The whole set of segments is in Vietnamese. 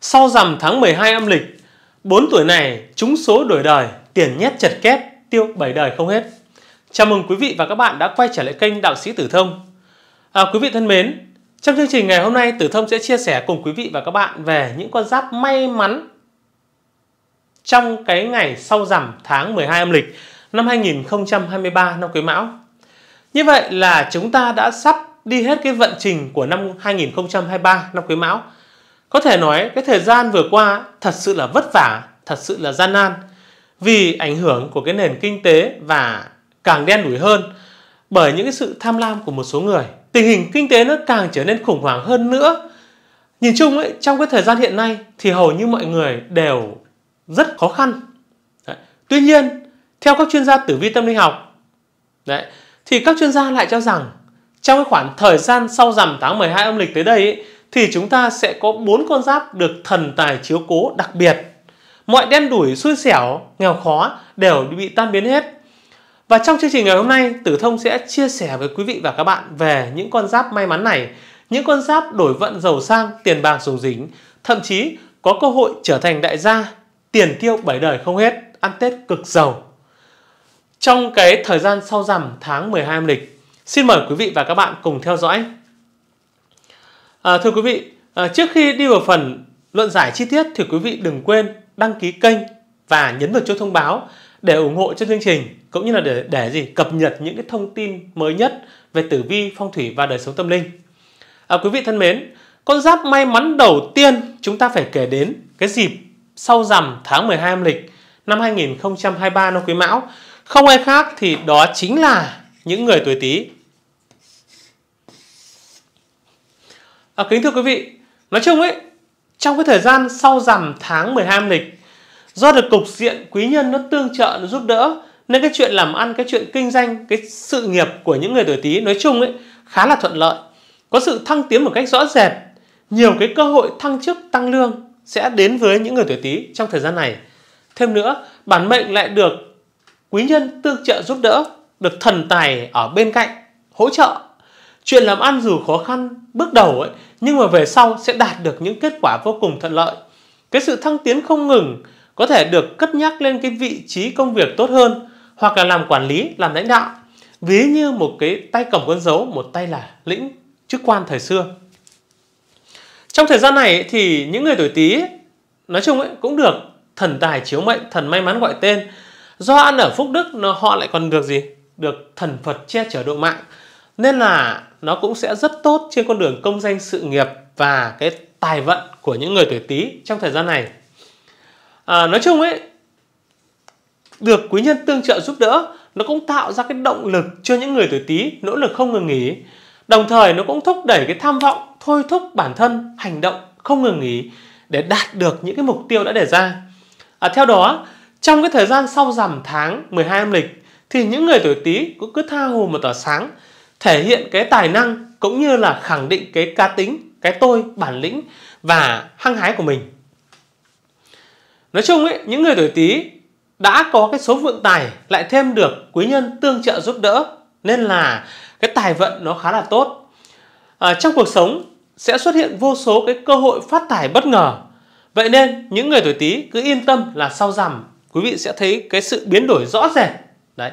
Sau rằm tháng 12 âm lịch, bốn tuổi này trúng số đổi đời, tiền nhét chật két, tiêu bảy đời không hết. Chào mừng quý vị và các bạn đã quay trở lại kênh Đạo sĩ Tử Thông. À, quý vị thân mến, trong chương trình ngày hôm nay Tử Thông sẽ chia sẻ cùng quý vị và các bạn về những con giáp may mắn trong cái ngày sau rằm tháng 12 âm lịch năm 2023 năm Quý Mão. Như vậy là chúng ta đã sắp đi hết cái vận trình của năm 2023 năm Quý Mão có thể nói cái thời gian vừa qua thật sự là vất vả, thật sự là gian nan vì ảnh hưởng của cái nền kinh tế và càng đen đủi hơn bởi những cái sự tham lam của một số người. Tình hình kinh tế nó càng trở nên khủng hoảng hơn nữa. Nhìn chung ấy, trong cái thời gian hiện nay thì hầu như mọi người đều rất khó khăn. Đấy. Tuy nhiên, theo các chuyên gia tử vi tâm linh học, đấy, thì các chuyên gia lại cho rằng trong cái khoảng thời gian sau rằm tháng 12 âm lịch tới đây ấy, thì chúng ta sẽ có bốn con giáp được thần tài chiếu cố đặc biệt. Mọi đen đủi, xui xẻo, nghèo khó đều bị tan biến hết. Và trong chương trình ngày hôm nay, Tử Thông sẽ chia sẻ với quý vị và các bạn về những con giáp may mắn này, những con giáp đổi vận giàu sang, tiền bạc rủng dính, thậm chí có cơ hội trở thành đại gia, tiền tiêu bảy đời không hết, ăn Tết cực giàu. Trong cái thời gian sau rằm tháng 12 âm lịch, xin mời quý vị và các bạn cùng theo dõi À, thưa quý vị, à, trước khi đi vào phần luận giải chi tiết thì quý vị đừng quên đăng ký kênh và nhấn vào chuông thông báo để ủng hộ cho chương trình cũng như là để để gì cập nhật những cái thông tin mới nhất về tử vi phong thủy và đời sống tâm linh. À, quý vị thân mến, con giáp may mắn đầu tiên chúng ta phải kể đến cái dịp sau rằm tháng 12 âm lịch năm 2023 năm Quý Mão. Không ai khác thì đó chính là những người tuổi Tý. à, kính thưa quý vị nói chung ấy trong cái thời gian sau rằm tháng 12 âm lịch do được cục diện quý nhân nó tương trợ nó giúp đỡ nên cái chuyện làm ăn cái chuyện kinh doanh cái sự nghiệp của những người tuổi tý nói chung ấy khá là thuận lợi có sự thăng tiến một cách rõ rệt nhiều cái cơ hội thăng chức tăng lương sẽ đến với những người tuổi tý trong thời gian này thêm nữa bản mệnh lại được quý nhân tương trợ giúp đỡ được thần tài ở bên cạnh hỗ trợ Chuyện làm ăn dù khó khăn bước đầu ấy, nhưng mà về sau sẽ đạt được những kết quả vô cùng thuận lợi. Cái sự thăng tiến không ngừng có thể được cất nhắc lên cái vị trí công việc tốt hơn hoặc là làm quản lý, làm lãnh đạo. Ví như một cái tay cầm quân dấu, một tay là lĩnh chức quan thời xưa. Trong thời gian này thì những người tuổi Tý nói chung ấy, cũng được thần tài chiếu mệnh, thần may mắn gọi tên. Do ăn ở phúc đức nó họ lại còn được gì? Được thần Phật che chở độ mạng nên là nó cũng sẽ rất tốt trên con đường công danh sự nghiệp và cái tài vận của những người tuổi tý trong thời gian này à, nói chung ấy được quý nhân tương trợ giúp đỡ nó cũng tạo ra cái động lực cho những người tuổi tý nỗ lực không ngừng nghỉ đồng thời nó cũng thúc đẩy cái tham vọng thôi thúc bản thân hành động không ngừng nghỉ để đạt được những cái mục tiêu đã đề ra à, theo đó trong cái thời gian sau rằm tháng 12 âm lịch thì những người tuổi tý cũng cứ tha hồ một tỏa sáng thể hiện cái tài năng cũng như là khẳng định cái cá tính, cái tôi, bản lĩnh và hăng hái của mình. Nói chung ấy, những người tuổi Tý đã có cái số vượng tài lại thêm được quý nhân tương trợ giúp đỡ nên là cái tài vận nó khá là tốt. À, trong cuộc sống sẽ xuất hiện vô số cái cơ hội phát tài bất ngờ. Vậy nên những người tuổi Tý cứ yên tâm là sau rằm quý vị sẽ thấy cái sự biến đổi rõ rệt. Đấy.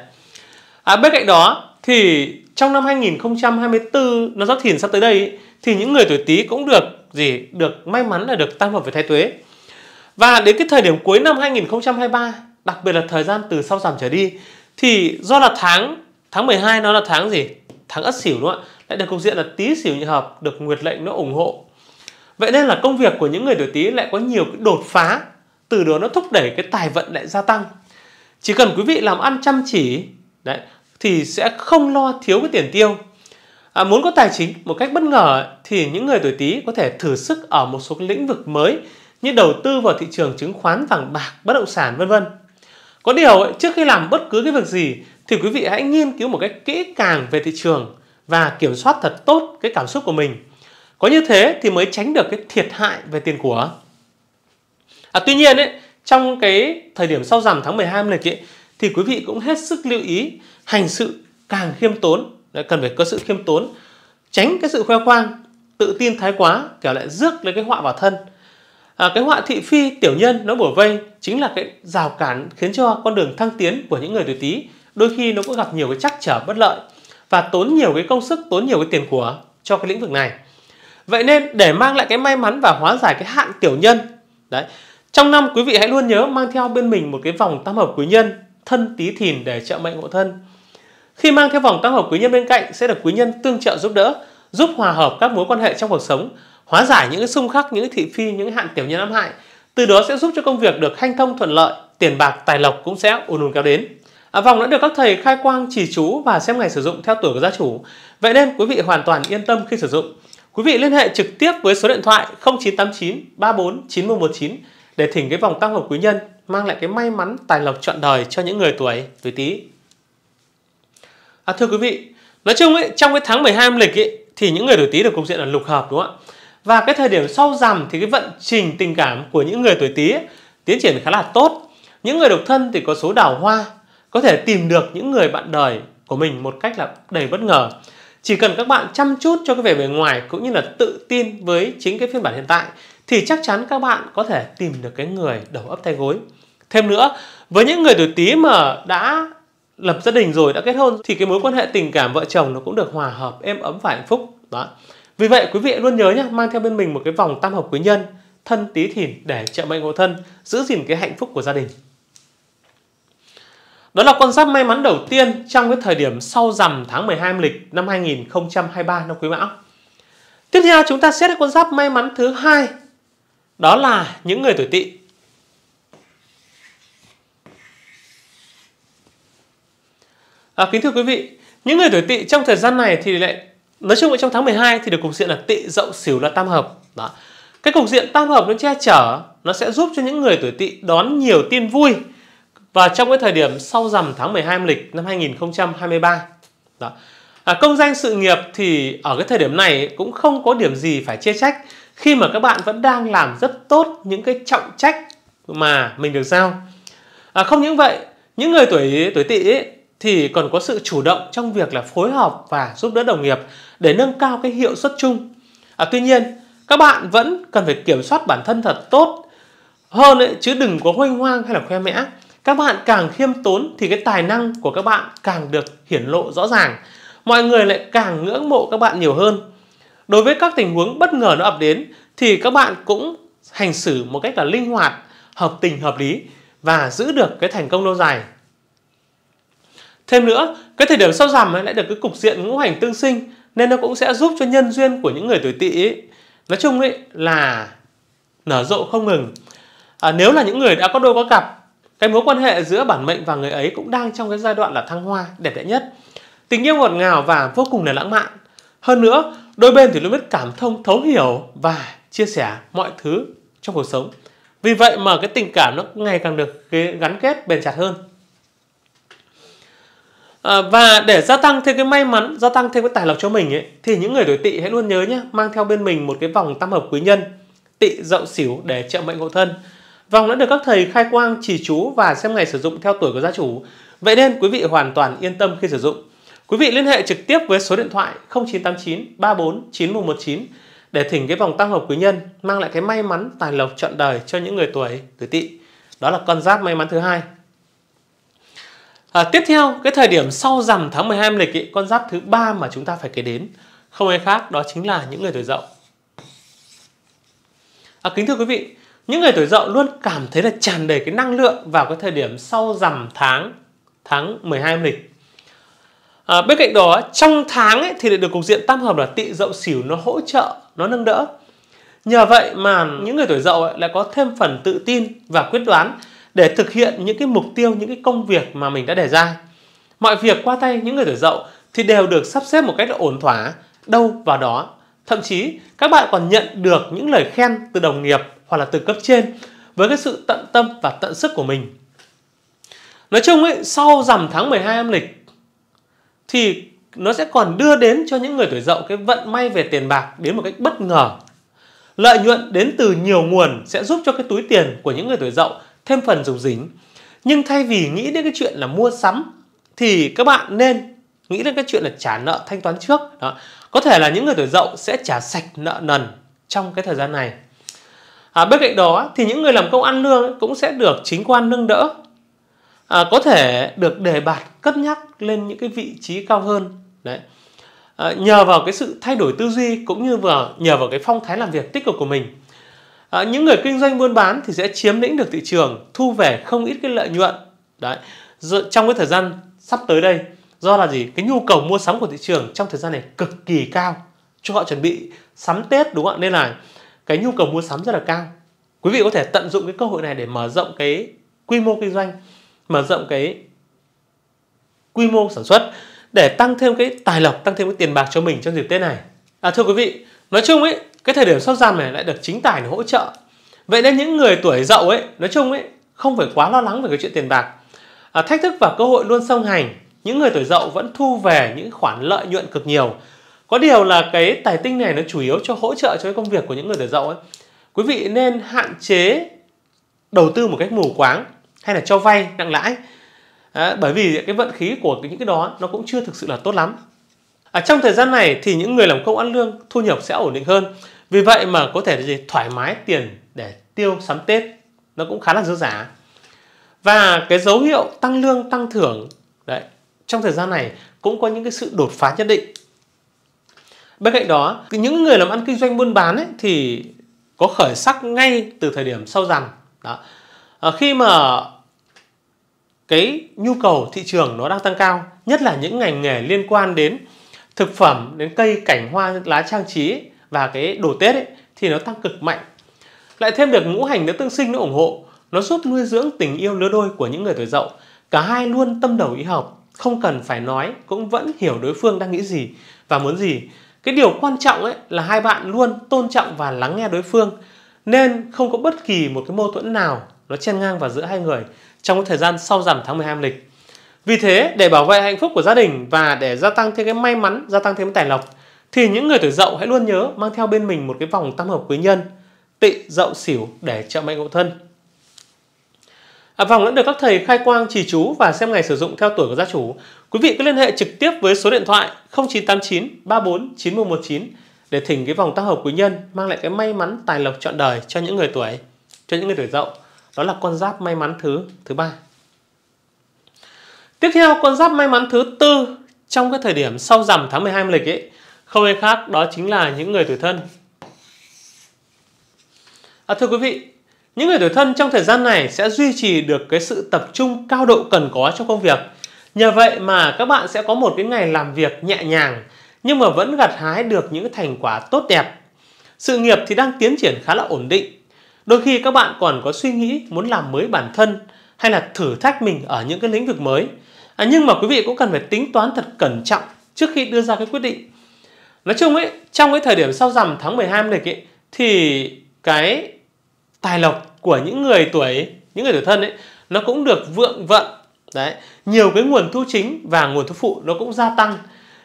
À, bên cạnh đó thì trong năm 2024 nó giáp thìn sắp tới đây thì những người tuổi Tý cũng được gì được may mắn là được tam hợp về thái tuế và đến cái thời điểm cuối năm 2023 đặc biệt là thời gian từ sau giảm trở đi thì do là tháng tháng 12 nó là tháng gì tháng ất sửu đúng không ạ lại được cục diện là tý sửu nhị hợp được nguyệt lệnh nó ủng hộ vậy nên là công việc của những người tuổi tý lại có nhiều cái đột phá từ đó nó thúc đẩy cái tài vận lại gia tăng chỉ cần quý vị làm ăn chăm chỉ đấy thì sẽ không lo thiếu cái tiền tiêu. À, muốn có tài chính một cách bất ngờ thì những người tuổi Tý có thể thử sức ở một số lĩnh vực mới như đầu tư vào thị trường chứng khoán, vàng bạc, bất động sản vân vân. Có điều trước khi làm bất cứ cái việc gì thì quý vị hãy nghiên cứu một cách kỹ càng về thị trường và kiểm soát thật tốt cái cảm xúc của mình. Có như thế thì mới tránh được cái thiệt hại về tiền của. À, tuy nhiên ấy, trong cái thời điểm sau rằm tháng 12 này chị thì quý vị cũng hết sức lưu ý hành sự càng khiêm tốn cần phải có sự khiêm tốn tránh cái sự khoe khoang tự tin thái quá kẻo lại rước lấy cái họa vào thân à, cái họa thị phi tiểu nhân nó bủa vây chính là cái rào cản khiến cho con đường thăng tiến của những người tuổi tý đôi khi nó cũng gặp nhiều cái trắc trở bất lợi và tốn nhiều cái công sức tốn nhiều cái tiền của cho cái lĩnh vực này vậy nên để mang lại cái may mắn và hóa giải cái hạn tiểu nhân đấy trong năm quý vị hãy luôn nhớ mang theo bên mình một cái vòng tam hợp quý nhân thân tí thìn để trợ mệnh ngộ thân. Khi mang theo vòng tăng hợp quý nhân bên cạnh sẽ được quý nhân tương trợ giúp đỡ, giúp hòa hợp các mối quan hệ trong cuộc sống, hóa giải những xung khắc, những thị phi, những hạn tiểu nhân ám hại. Từ đó sẽ giúp cho công việc được hanh thông thuận lợi, tiền bạc, tài lộc cũng sẽ ùn ùn kéo đến. À, vòng đã được các thầy khai quang chỉ chú và xem ngày sử dụng theo tuổi của gia chủ. Vậy nên quý vị hoàn toàn yên tâm khi sử dụng. Quý vị liên hệ trực tiếp với số điện thoại 0989 34 9119 để thỉnh cái vòng tăng hợp quý nhân mang lại cái may mắn tài lộc trọn đời cho những người tuổi tuổi Tý. À, thưa quý vị, nói chung ấy, trong cái tháng 12 âm lịch ấy, thì những người tuổi Tý được cục diện là lục hợp đúng không ạ? Và cái thời điểm sau rằm thì cái vận trình tình cảm của những người tuổi Tý tiến triển khá là tốt. Những người độc thân thì có số đào hoa, có thể tìm được những người bạn đời của mình một cách là đầy bất ngờ. Chỉ cần các bạn chăm chút cho cái vẻ bề ngoài cũng như là tự tin với chính cái phiên bản hiện tại thì chắc chắn các bạn có thể tìm được cái người đầu ấp tay gối. Thêm nữa, với những người tuổi Tý mà đã lập gia đình rồi, đã kết hôn thì cái mối quan hệ tình cảm vợ chồng nó cũng được hòa hợp, êm ấm và hạnh phúc. Đó. Vì vậy quý vị luôn nhớ nhé, mang theo bên mình một cái vòng tam hợp quý nhân, thân Tý Thìn để trợ mệnh hộ thân, giữ gìn cái hạnh phúc của gia đình. Đó là con giáp may mắn đầu tiên trong cái thời điểm sau rằm tháng 12 âm lịch năm 2023 năm Quý Mão. Tiếp theo chúng ta xét con giáp may mắn thứ hai. Đó là những người tuổi Tỵ. À, kính thưa quý vị, những người tuổi tỵ trong thời gian này thì lại nói chung là trong tháng 12 thì được cục diện là tỵ dậu sửu là tam hợp. Đó. Cái cục diện tam hợp nó che chở, nó sẽ giúp cho những người tuổi tỵ đón nhiều tin vui và trong cái thời điểm sau rằm tháng 12 lịch năm 2023. Đó. À, công danh sự nghiệp thì ở cái thời điểm này cũng không có điểm gì phải chê trách khi mà các bạn vẫn đang làm rất tốt những cái trọng trách mà mình được giao. À, không những vậy, những người tuổi tuổi tỵ thì còn có sự chủ động trong việc là phối hợp và giúp đỡ đồng nghiệp để nâng cao cái hiệu suất chung. À, tuy nhiên, các bạn vẫn cần phải kiểm soát bản thân thật tốt hơn ấy, chứ đừng có hoanh hoang hay là khoe mẽ. Các bạn càng khiêm tốn thì cái tài năng của các bạn càng được hiển lộ rõ ràng. Mọi người lại càng ngưỡng mộ các bạn nhiều hơn. Đối với các tình huống bất ngờ nó ập đến thì các bạn cũng hành xử một cách là linh hoạt, hợp tình hợp lý và giữ được cái thành công lâu dài Thêm nữa, cái thời điểm sau rằm lại được cái cục diện ngũ hành tương sinh nên nó cũng sẽ giúp cho nhân duyên của những người tuổi tỵ nói chung ấy là nở rộ không ngừng. À, nếu là những người đã có đôi có cặp, cái mối quan hệ giữa bản mệnh và người ấy cũng đang trong cái giai đoạn là thăng hoa đẹp đẽ nhất. Tình yêu ngọt ngào và vô cùng là lãng mạn. Hơn nữa, đôi bên thì luôn biết cảm thông, thấu hiểu và chia sẻ mọi thứ trong cuộc sống. Vì vậy mà cái tình cảm nó ngày càng được gắn kết bền chặt hơn. Ờ, và để gia tăng thêm cái may mắn, gia tăng thêm cái tài lộc cho mình ấy, thì những người tuổi tỵ hãy luôn nhớ nhé, mang theo bên mình một cái vòng tam hợp quý nhân, tỵ dậu xỉu để trợ mệnh hộ thân. Vòng đã được các thầy khai quang, chỉ chú và xem ngày sử dụng theo tuổi của gia chủ. Vậy nên quý vị hoàn toàn yên tâm khi sử dụng. Quý vị liên hệ trực tiếp với số điện thoại 0989 34 9119 để thỉnh cái vòng tam hợp quý nhân mang lại cái may mắn tài lộc trọn đời cho những người tuổi tuổi tỵ. Đó là con giáp may mắn thứ hai À, tiếp theo, cái thời điểm sau rằm tháng 12 âm lịch ý, con giáp thứ ba mà chúng ta phải kể đến không ai khác đó chính là những người tuổi dậu. À, kính thưa quý vị, những người tuổi dậu luôn cảm thấy là tràn đầy cái năng lượng vào cái thời điểm sau rằm tháng tháng 12 âm lịch. À, bên cạnh đó, trong tháng ấy, thì được cục diện tam hợp là tị dậu xỉu nó hỗ trợ, nó nâng đỡ. Nhờ vậy mà những người tuổi dậu lại có thêm phần tự tin và quyết đoán để thực hiện những cái mục tiêu, những cái công việc mà mình đã đề ra. Mọi việc qua tay những người tuổi dậu thì đều được sắp xếp một cách ổn thỏa, đâu vào đó. Thậm chí các bạn còn nhận được những lời khen từ đồng nghiệp hoặc là từ cấp trên với cái sự tận tâm và tận sức của mình. Nói chung ấy, sau rằm tháng 12 âm lịch thì nó sẽ còn đưa đến cho những người tuổi dậu cái vận may về tiền bạc đến một cách bất ngờ. Lợi nhuận đến từ nhiều nguồn sẽ giúp cho cái túi tiền của những người tuổi dậu thêm phần dầu dính nhưng thay vì nghĩ đến cái chuyện là mua sắm thì các bạn nên nghĩ đến cái chuyện là trả nợ thanh toán trước đó có thể là những người tuổi dậu sẽ trả sạch nợ nần trong cái thời gian này à, bên cạnh đó thì những người làm công ăn lương cũng sẽ được chính quan nâng đỡ à, có thể được đề bạt cất nhắc lên những cái vị trí cao hơn đấy à, nhờ vào cái sự thay đổi tư duy cũng như vào nhờ vào cái phong thái làm việc tích cực của mình à, những người kinh doanh buôn bán thì sẽ chiếm lĩnh được thị trường thu về không ít cái lợi nhuận đấy Rồi, trong cái thời gian sắp tới đây do là gì cái nhu cầu mua sắm của thị trường trong thời gian này cực kỳ cao cho họ chuẩn bị sắm tết đúng không ạ nên là cái nhu cầu mua sắm rất là cao quý vị có thể tận dụng cái cơ hội này để mở rộng cái quy mô kinh doanh mở rộng cái quy mô sản xuất để tăng thêm cái tài lộc tăng thêm cái tiền bạc cho mình trong dịp tết này à thưa quý vị nói chung ấy cái thời điểm sốt răn này lại được chính tài hỗ trợ vậy nên những người tuổi dậu ấy nói chung ấy không phải quá lo lắng về cái chuyện tiền bạc à, thách thức và cơ hội luôn song hành những người tuổi dậu vẫn thu về những khoản lợi nhuận cực nhiều có điều là cái tài tinh này nó chủ yếu cho hỗ trợ cho cái công việc của những người tuổi dậu ấy quý vị nên hạn chế đầu tư một cách mù quáng hay là cho vay nặng lãi à, bởi vì cái vận khí của những cái đó nó cũng chưa thực sự là tốt lắm à, trong thời gian này thì những người làm công ăn lương thu nhập sẽ ổn định hơn vì vậy mà có thể gì thoải mái tiền để tiêu sắm tết nó cũng khá là dư giả và cái dấu hiệu tăng lương tăng thưởng đấy trong thời gian này cũng có những cái sự đột phá nhất định bên cạnh đó những người làm ăn kinh doanh buôn bán ấy, thì có khởi sắc ngay từ thời điểm sau rằm đó à, khi mà cái nhu cầu thị trường nó đang tăng cao nhất là những ngành nghề liên quan đến thực phẩm đến cây cảnh hoa lá trang trí và cái đổ Tết ấy, thì nó tăng cực mạnh. Lại thêm được ngũ hành nữa tương sinh nó ủng hộ, nó giúp nuôi dưỡng tình yêu lứa đôi của những người tuổi dậu. Cả hai luôn tâm đầu ý hợp, không cần phải nói cũng vẫn hiểu đối phương đang nghĩ gì và muốn gì. Cái điều quan trọng ấy là hai bạn luôn tôn trọng và lắng nghe đối phương nên không có bất kỳ một cái mâu thuẫn nào nó chen ngang vào giữa hai người trong cái thời gian sau rằm tháng 12 âm lịch. Vì thế, để bảo vệ hạnh phúc của gia đình và để gia tăng thêm cái may mắn, gia tăng thêm cái tài lộc thì những người tuổi dậu hãy luôn nhớ mang theo bên mình một cái vòng tam hợp quý nhân tị dậu xỉu để trợ mệnh ngộ thân À, vòng vẫn được các thầy khai quang trì chú và xem ngày sử dụng theo tuổi của gia chủ. Quý vị cứ liên hệ trực tiếp với số điện thoại 0989 34 9119 để thỉnh cái vòng tam hợp quý nhân mang lại cái may mắn tài lộc trọn đời cho những người tuổi cho những người tuổi dậu. Đó là con giáp may mắn thứ thứ ba. Tiếp theo con giáp may mắn thứ tư trong cái thời điểm sau rằm tháng 12 âm lịch ấy không ai khác đó chính là những người tuổi thân. À, thưa quý vị, những người tuổi thân trong thời gian này sẽ duy trì được cái sự tập trung cao độ cần có trong công việc. Nhờ vậy mà các bạn sẽ có một cái ngày làm việc nhẹ nhàng nhưng mà vẫn gặt hái được những thành quả tốt đẹp. Sự nghiệp thì đang tiến triển khá là ổn định. Đôi khi các bạn còn có suy nghĩ muốn làm mới bản thân hay là thử thách mình ở những cái lĩnh vực mới. À, nhưng mà quý vị cũng cần phải tính toán thật cẩn trọng trước khi đưa ra cái quyết định nói chung ấy trong cái thời điểm sau rằm tháng 12 âm lịch ấy thì cái tài lộc của những người tuổi những người tuổi thân ấy nó cũng được vượng vận đấy nhiều cái nguồn thu chính và nguồn thu phụ nó cũng gia tăng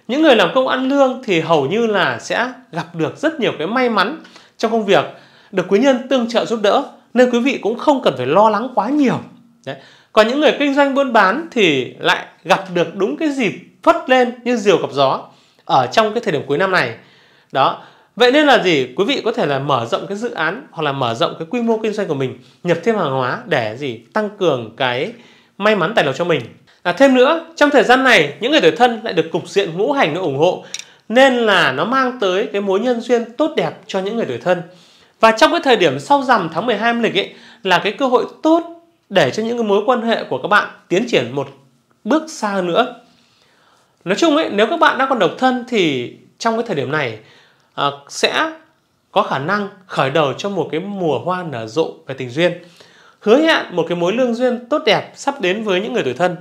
những người làm công ăn lương thì hầu như là sẽ gặp được rất nhiều cái may mắn trong công việc được quý nhân tương trợ giúp đỡ nên quý vị cũng không cần phải lo lắng quá nhiều đấy. còn những người kinh doanh buôn bán thì lại gặp được đúng cái dịp phất lên như diều gặp gió ở trong cái thời điểm cuối năm này đó vậy nên là gì quý vị có thể là mở rộng cái dự án hoặc là mở rộng cái quy mô kinh doanh của mình nhập thêm hàng hóa để gì tăng cường cái may mắn tài lộc cho mình à, thêm nữa trong thời gian này những người tuổi thân lại được cục diện ngũ hành nó ủng hộ nên là nó mang tới cái mối nhân duyên tốt đẹp cho những người tuổi thân và trong cái thời điểm sau rằm tháng 12 âm lịch ấy là cái cơ hội tốt để cho những cái mối quan hệ của các bạn tiến triển một bước xa hơn nữa nói chung ấy nếu các bạn đang còn độc thân thì trong cái thời điểm này à, sẽ có khả năng khởi đầu cho một cái mùa hoa nở rộ về tình duyên hứa hẹn một cái mối lương duyên tốt đẹp sắp đến với những người tuổi thân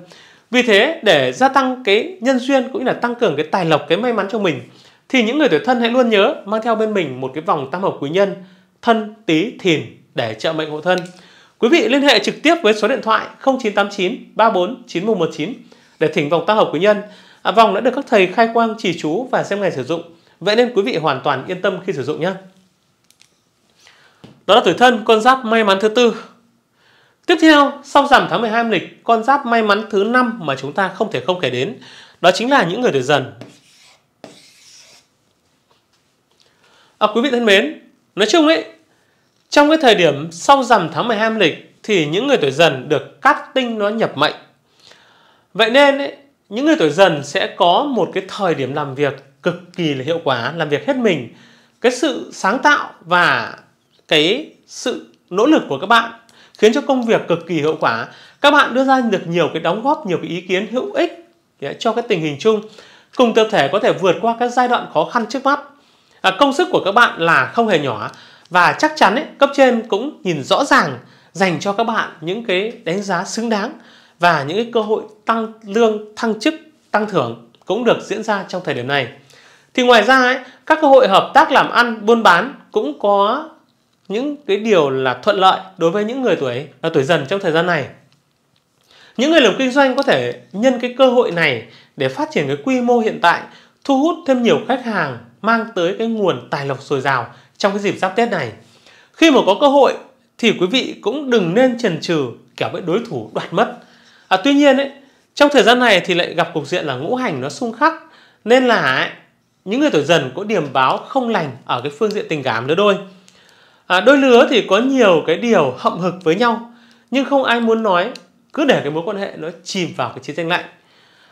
vì thế để gia tăng cái nhân duyên cũng như là tăng cường cái tài lộc cái may mắn cho mình thì những người tuổi thân hãy luôn nhớ mang theo bên mình một cái vòng tam hợp quý nhân thân tý thìn để trợ mệnh hộ thân quý vị liên hệ trực tiếp với số điện thoại 0989 34 9119 để thỉnh vòng tam hợp quý nhân À, vòng đã được các thầy khai quang chỉ chú và xem ngày sử dụng. Vậy nên quý vị hoàn toàn yên tâm khi sử dụng nhé. Đó là tuổi thân, con giáp may mắn thứ tư. Tiếp theo, sau giảm tháng 12 âm lịch, con giáp may mắn thứ năm mà chúng ta không thể không kể đến, đó chính là những người tuổi dần. À, quý vị thân mến, nói chung ấy, trong cái thời điểm sau rằm tháng 12 âm lịch thì những người tuổi dần được cát tinh nó nhập mệnh. Vậy nên ấy, những người tuổi dần sẽ có một cái thời điểm làm việc cực kỳ là hiệu quả làm việc hết mình cái sự sáng tạo và cái sự nỗ lực của các bạn khiến cho công việc cực kỳ hiệu quả các bạn đưa ra được nhiều cái đóng góp nhiều cái ý kiến hữu ích dạ, cho cái tình hình chung cùng tập thể có thể vượt qua các giai đoạn khó khăn trước mắt à, công sức của các bạn là không hề nhỏ và chắc chắn ấy, cấp trên cũng nhìn rõ ràng dành cho các bạn những cái đánh giá xứng đáng và những cái cơ hội tăng lương, thăng chức, tăng thưởng cũng được diễn ra trong thời điểm này. Thì ngoài ra ấy, các cơ hội hợp tác làm ăn, buôn bán cũng có những cái điều là thuận lợi đối với những người tuổi là tuổi dần trong thời gian này. Những người làm kinh doanh có thể nhân cái cơ hội này để phát triển cái quy mô hiện tại, thu hút thêm nhiều khách hàng, mang tới cái nguồn tài lộc dồi dào trong cái dịp giáp Tết này. Khi mà có cơ hội thì quý vị cũng đừng nên chần chừ kẻo với đối thủ đoạt mất à, tuy nhiên ấy, trong thời gian này thì lại gặp cục diện là ngũ hành nó xung khắc nên là ấy, những người tuổi dần có điểm báo không lành ở cái phương diện tình cảm lứa đôi à, đôi lứa thì có nhiều cái điều hậm hực với nhau nhưng không ai muốn nói cứ để cái mối quan hệ nó chìm vào cái chiến tranh lạnh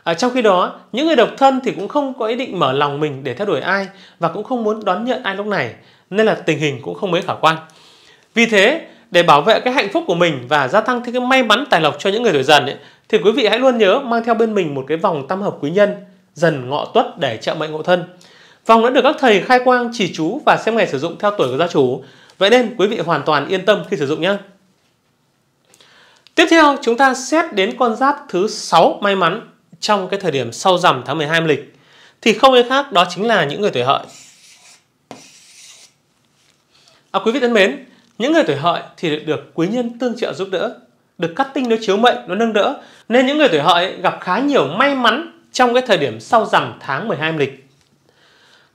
à, trong khi đó những người độc thân thì cũng không có ý định mở lòng mình để theo đuổi ai và cũng không muốn đón nhận ai lúc này nên là tình hình cũng không mấy khả quan vì thế để bảo vệ cái hạnh phúc của mình và gia tăng thêm cái may mắn tài lộc cho những người tuổi dần ấy, thì quý vị hãy luôn nhớ mang theo bên mình một cái vòng tam hợp quý nhân dần ngọ tuất để trợ mệnh ngộ thân vòng đã được các thầy khai quang chỉ chú và xem ngày sử dụng theo tuổi của gia chủ vậy nên quý vị hoàn toàn yên tâm khi sử dụng nhé tiếp theo chúng ta xét đến con giáp thứ 6 may mắn trong cái thời điểm sau rằm tháng 12 lịch thì không ai khác đó chính là những người tuổi hợi à, quý vị thân mến những người tuổi hợi thì được, được quý nhân tương trợ giúp đỡ, được cắt tinh nó chiếu mệnh, nó nâng đỡ. Nên những người tuổi hợi gặp khá nhiều may mắn trong cái thời điểm sau rằm tháng 12 lịch.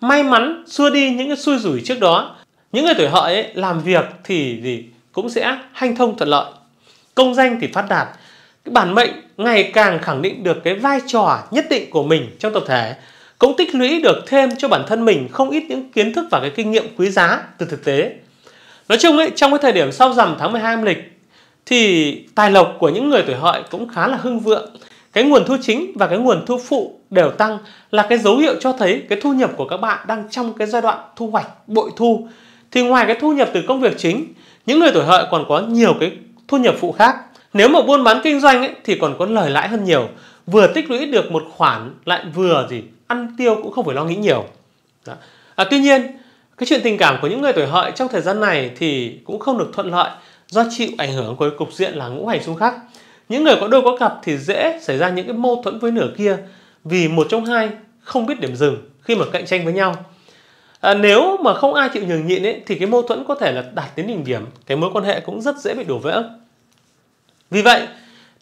May mắn xua đi những cái xui rủi trước đó. Những người tuổi hợi làm việc thì gì cũng sẽ hanh thông thuận lợi. Công danh thì phát đạt. Cái bản mệnh ngày càng khẳng định được cái vai trò nhất định của mình trong tập thể cũng tích lũy được thêm cho bản thân mình không ít những kiến thức và cái kinh nghiệm quý giá từ thực tế Nói chung ấy, trong cái thời điểm sau rằm tháng 12 âm lịch thì tài lộc của những người tuổi hợi cũng khá là hưng vượng. Cái nguồn thu chính và cái nguồn thu phụ đều tăng là cái dấu hiệu cho thấy cái thu nhập của các bạn đang trong cái giai đoạn thu hoạch bội thu. Thì ngoài cái thu nhập từ công việc chính, những người tuổi hợi còn có nhiều cái thu nhập phụ khác. Nếu mà buôn bán kinh doanh ấy, thì còn có lời lãi hơn nhiều. Vừa tích lũy được một khoản lại vừa gì ăn tiêu cũng không phải lo nghĩ nhiều. Đó. À, tuy nhiên cái chuyện tình cảm của những người tuổi hợi trong thời gian này thì cũng không được thuận lợi do chịu ảnh hưởng của cục diện là ngũ hành xung khắc. Những người có đôi có cặp thì dễ xảy ra những cái mâu thuẫn với nửa kia vì một trong hai không biết điểm dừng khi mà cạnh tranh với nhau. À, nếu mà không ai chịu nhường nhịn ấy, thì cái mâu thuẫn có thể là đạt đến đỉnh điểm, cái mối quan hệ cũng rất dễ bị đổ vỡ. Vì vậy,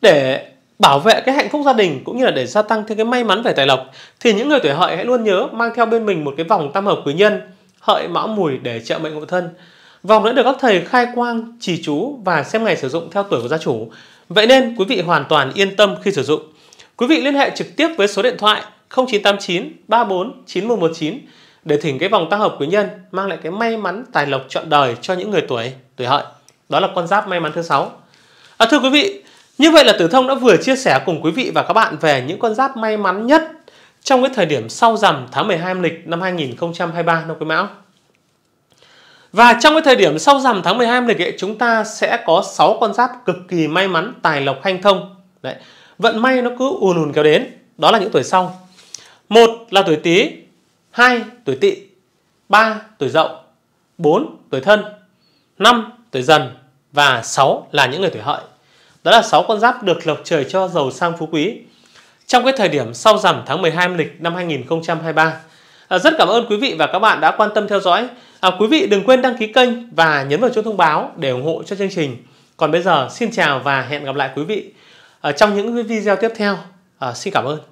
để bảo vệ cái hạnh phúc gia đình cũng như là để gia tăng thêm cái may mắn về tài lộc thì những người tuổi hợi hãy luôn nhớ mang theo bên mình một cái vòng tam hợp quý nhân hợi mão mùi để trợ mệnh ngộ thân. Vòng nữa được các thầy khai quang, trì chú và xem ngày sử dụng theo tuổi của gia chủ. Vậy nên quý vị hoàn toàn yên tâm khi sử dụng. Quý vị liên hệ trực tiếp với số điện thoại 0989 34 9119 để thỉnh cái vòng tăng hợp quý nhân mang lại cái may mắn tài lộc trọn đời cho những người tuổi tuổi hợi. Đó là con giáp may mắn thứ sáu. À, thưa quý vị, như vậy là Tử Thông đã vừa chia sẻ cùng quý vị và các bạn về những con giáp may mắn nhất trong cái thời điểm sau rằm tháng 12 âm lịch năm 2023 năm quý mão. Và trong cái thời điểm sau rằm tháng 12 âm lịch ấy, chúng ta sẽ có 6 con giáp cực kỳ may mắn, tài lộc hanh thông. Đấy. Vận may nó cứ ùn ùn kéo đến, đó là những tuổi sau. Một là tuổi Tý, hai tuổi Tỵ, ba tuổi Dậu, bốn tuổi Thân, năm tuổi Dần và sáu là những người tuổi Hợi. Đó là sáu con giáp được lộc trời cho giàu sang phú quý trong cái thời điểm sau giảm tháng 12 lịch năm 2023. À, rất cảm ơn quý vị và các bạn đã quan tâm theo dõi. À, quý vị đừng quên đăng ký kênh và nhấn vào chuông thông báo để ủng hộ cho chương trình. Còn bây giờ xin chào và hẹn gặp lại quý vị ở trong những video tiếp theo. À, xin cảm ơn.